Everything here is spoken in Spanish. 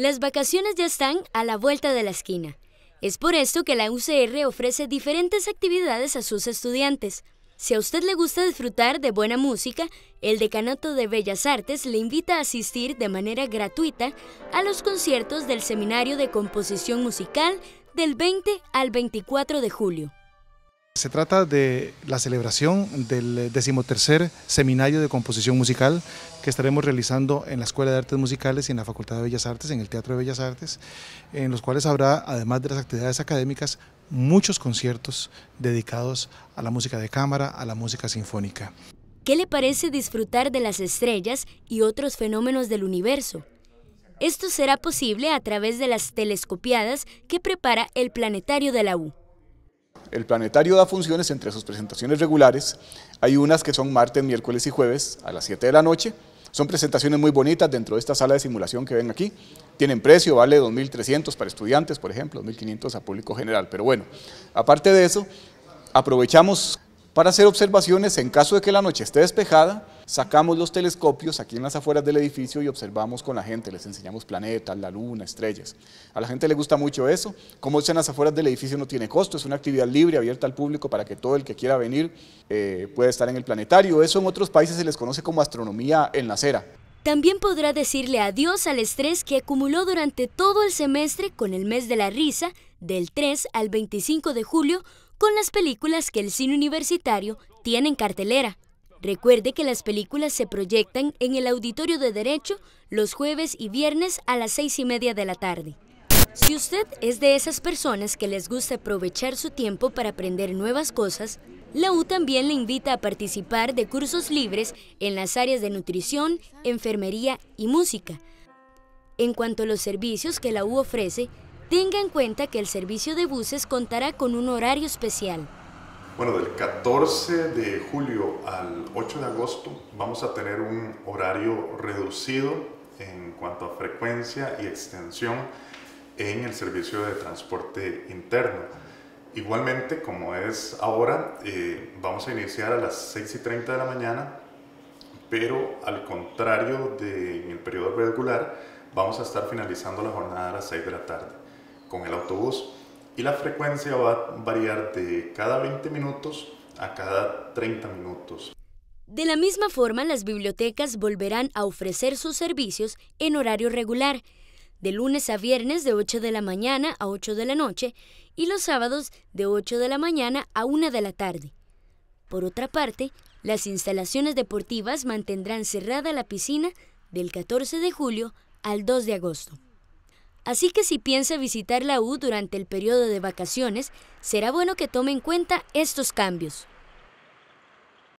Las vacaciones ya están a la vuelta de la esquina. Es por esto que la UCR ofrece diferentes actividades a sus estudiantes. Si a usted le gusta disfrutar de buena música, el Decanato de Bellas Artes le invita a asistir de manera gratuita a los conciertos del Seminario de Composición Musical del 20 al 24 de julio. Se trata de la celebración del decimotercer Seminario de Composición Musical que estaremos realizando en la Escuela de Artes Musicales y en la Facultad de Bellas Artes, en el Teatro de Bellas Artes, en los cuales habrá, además de las actividades académicas, muchos conciertos dedicados a la música de cámara, a la música sinfónica. ¿Qué le parece disfrutar de las estrellas y otros fenómenos del universo? Esto será posible a través de las telescopiadas que prepara el Planetario de la U. El planetario da funciones entre sus presentaciones regulares. Hay unas que son martes, miércoles y jueves a las 7 de la noche. Son presentaciones muy bonitas dentro de esta sala de simulación que ven aquí. Tienen precio, vale 2.300 para estudiantes, por ejemplo, 2.500 a público general. Pero bueno, aparte de eso, aprovechamos para hacer observaciones en caso de que la noche esté despejada Sacamos los telescopios aquí en las afueras del edificio y observamos con la gente, les enseñamos planetas, la luna, estrellas. A la gente le gusta mucho eso. Como es en las afueras del edificio no tiene costo, es una actividad libre, abierta al público para que todo el que quiera venir eh, pueda estar en el planetario. Eso en otros países se les conoce como astronomía en la acera. También podrá decirle adiós al estrés que acumuló durante todo el semestre con el mes de la risa, del 3 al 25 de julio, con las películas que el cine universitario tiene en cartelera. Recuerde que las películas se proyectan en el Auditorio de Derecho los jueves y viernes a las seis y media de la tarde. Si usted es de esas personas que les gusta aprovechar su tiempo para aprender nuevas cosas, la U también le invita a participar de cursos libres en las áreas de nutrición, enfermería y música. En cuanto a los servicios que la U ofrece, tenga en cuenta que el servicio de buses contará con un horario especial. Bueno, del 14 de julio al 8 de agosto vamos a tener un horario reducido en cuanto a frecuencia y extensión en el servicio de transporte interno. Igualmente, como es ahora, eh, vamos a iniciar a las 6 y 30 de la mañana, pero al contrario de en el periodo regular, vamos a estar finalizando la jornada a las 6 de la tarde con el autobús y la frecuencia va a variar de cada 20 minutos a cada 30 minutos. De la misma forma, las bibliotecas volverán a ofrecer sus servicios en horario regular, de lunes a viernes de 8 de la mañana a 8 de la noche y los sábados de 8 de la mañana a 1 de la tarde. Por otra parte, las instalaciones deportivas mantendrán cerrada la piscina del 14 de julio al 2 de agosto. Así que si piensa visitar la U durante el periodo de vacaciones, será bueno que tome en cuenta estos cambios.